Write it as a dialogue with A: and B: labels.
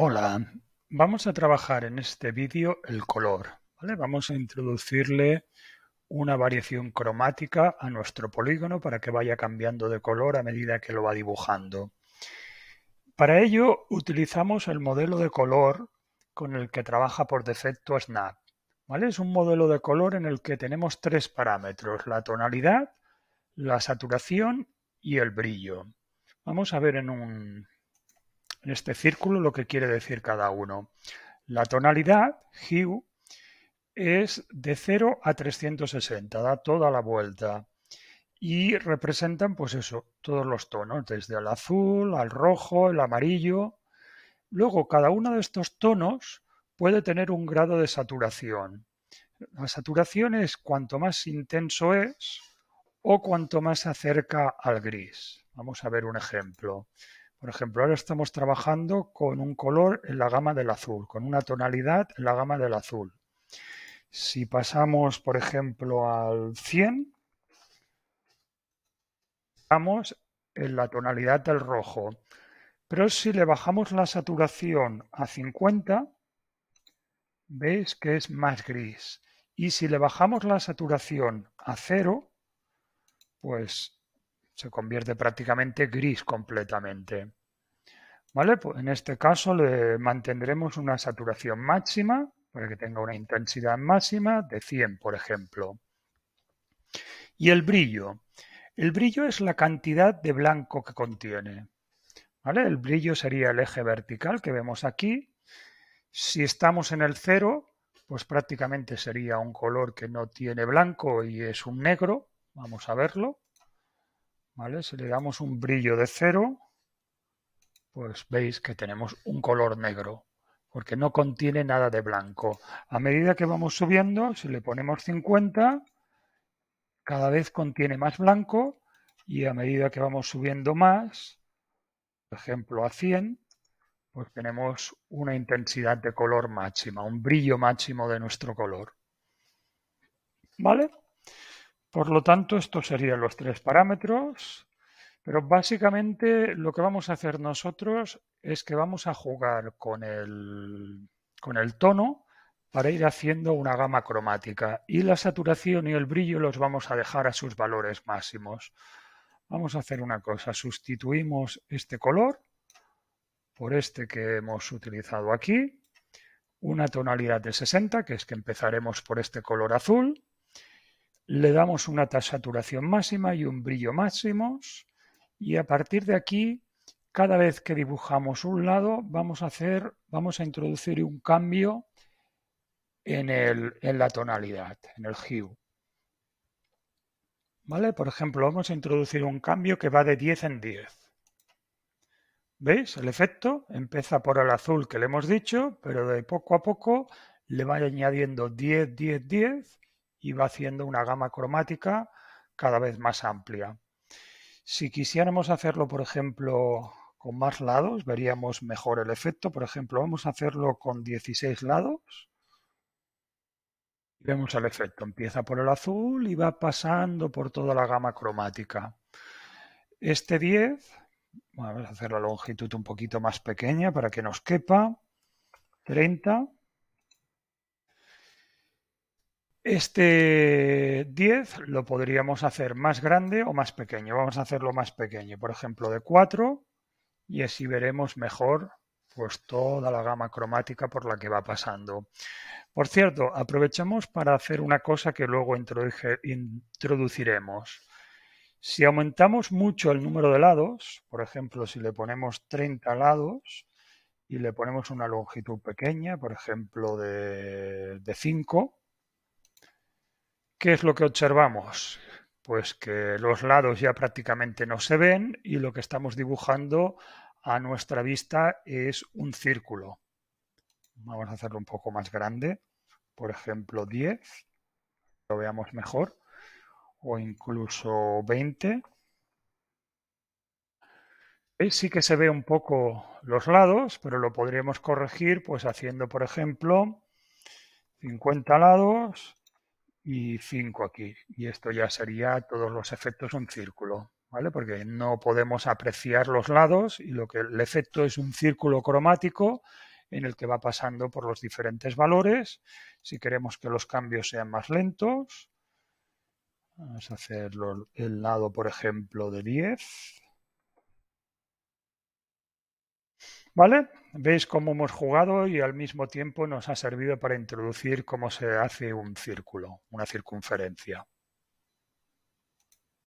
A: Hola, vamos a trabajar en este vídeo el color. Vamos a introducirle una variación cromática a nuestro polígono para que vaya cambiando de color a medida que lo va dibujando. Para ello utilizamos el modelo de color con el que trabaja por defecto Snap. Es un modelo de color en el que tenemos tres parámetros, la tonalidad, la saturación y el brillo. Vamos a ver en un en este círculo lo que quiere decir cada uno. La tonalidad, hue, es de 0 a 360, da toda la vuelta. Y representan, pues eso, todos los tonos, desde el azul al rojo, el amarillo. Luego, cada uno de estos tonos puede tener un grado de saturación. La saturación es cuanto más intenso es o cuanto más se acerca al gris. Vamos a ver un ejemplo. Por ejemplo, ahora estamos trabajando con un color en la gama del azul, con una tonalidad en la gama del azul. Si pasamos, por ejemplo, al 100, estamos en la tonalidad del rojo. Pero si le bajamos la saturación a 50, veis que es más gris. Y si le bajamos la saturación a 0, pues se convierte prácticamente gris completamente. ¿Vale? Pues en este caso le mantendremos una saturación máxima para que tenga una intensidad máxima de 100, por ejemplo. Y el brillo. El brillo es la cantidad de blanco que contiene. ¿Vale? El brillo sería el eje vertical que vemos aquí. Si estamos en el cero, pues prácticamente sería un color que no tiene blanco y es un negro. Vamos a verlo. ¿Vale? Si le damos un brillo de cero, pues veis que tenemos un color negro, porque no contiene nada de blanco. A medida que vamos subiendo, si le ponemos 50, cada vez contiene más blanco y a medida que vamos subiendo más, por ejemplo a 100, pues tenemos una intensidad de color máxima, un brillo máximo de nuestro color. ¿Vale? Por lo tanto, estos serían los tres parámetros, pero básicamente lo que vamos a hacer nosotros es que vamos a jugar con el, con el tono para ir haciendo una gama cromática y la saturación y el brillo los vamos a dejar a sus valores máximos. Vamos a hacer una cosa, sustituimos este color por este que hemos utilizado aquí, una tonalidad de 60, que es que empezaremos por este color azul, le damos una saturación máxima y un brillo máximos y a partir de aquí cada vez que dibujamos un lado vamos a hacer vamos a introducir un cambio en, la tonalidad en el hue ¿Vale? Por ejemplo, vamos a introducir un cambio que va de 10 en 10. ¿Veis? El efecto empieza por el azul que le hemos dicho, pero de poco a poco le va añadiendo 10, 10, 10 y va haciendo una gama cromática cada vez más amplia. Si quisiéramos hacerlo, por ejemplo, con más lados, veríamos mejor el efecto. Por ejemplo, vamos a hacerlo con 16 lados. vemos el efecto. Empieza por el azul y va pasando por toda la gama cromática. Este 10, vamos a hacer la longitud un poquito más pequeña para que nos quepa. 30. Este 10 lo podríamos hacer más grande o más pequeño. Vamos a hacerlo más pequeño, por ejemplo, de 4 y así veremos mejor pues toda la gama cromática por la que va pasando. Por cierto, aprovechamos para hacer una cosa que luego introduciremos. Si aumentamos mucho el número de lados, por ejemplo, si le ponemos 30 lados y le ponemos una longitud pequeña, por ejemplo, de, de 5, ¿Qué es lo que observamos? Pues que los lados ya prácticamente no se ven y lo que estamos dibujando a nuestra vista es un círculo. Vamos a hacerlo un poco más grande, por ejemplo 10, lo veamos mejor, o incluso 20. Eh, sí que se ve un poco los lados, pero lo podríamos corregir pues haciendo, por ejemplo, 50 lados y 5 aquí. Y esto ya sería todos los efectos un círculo, ¿vale? Porque no podemos apreciar los lados y lo que el efecto es un círculo cromático en el que va pasando por los diferentes valores. Si queremos que los cambios sean más lentos, vamos a hacer el lado, por ejemplo, de 10. ¿Vale? Veis cómo hemos jugado y al mismo tiempo nos ha servido para introducir cómo se hace un círculo, una circunferencia.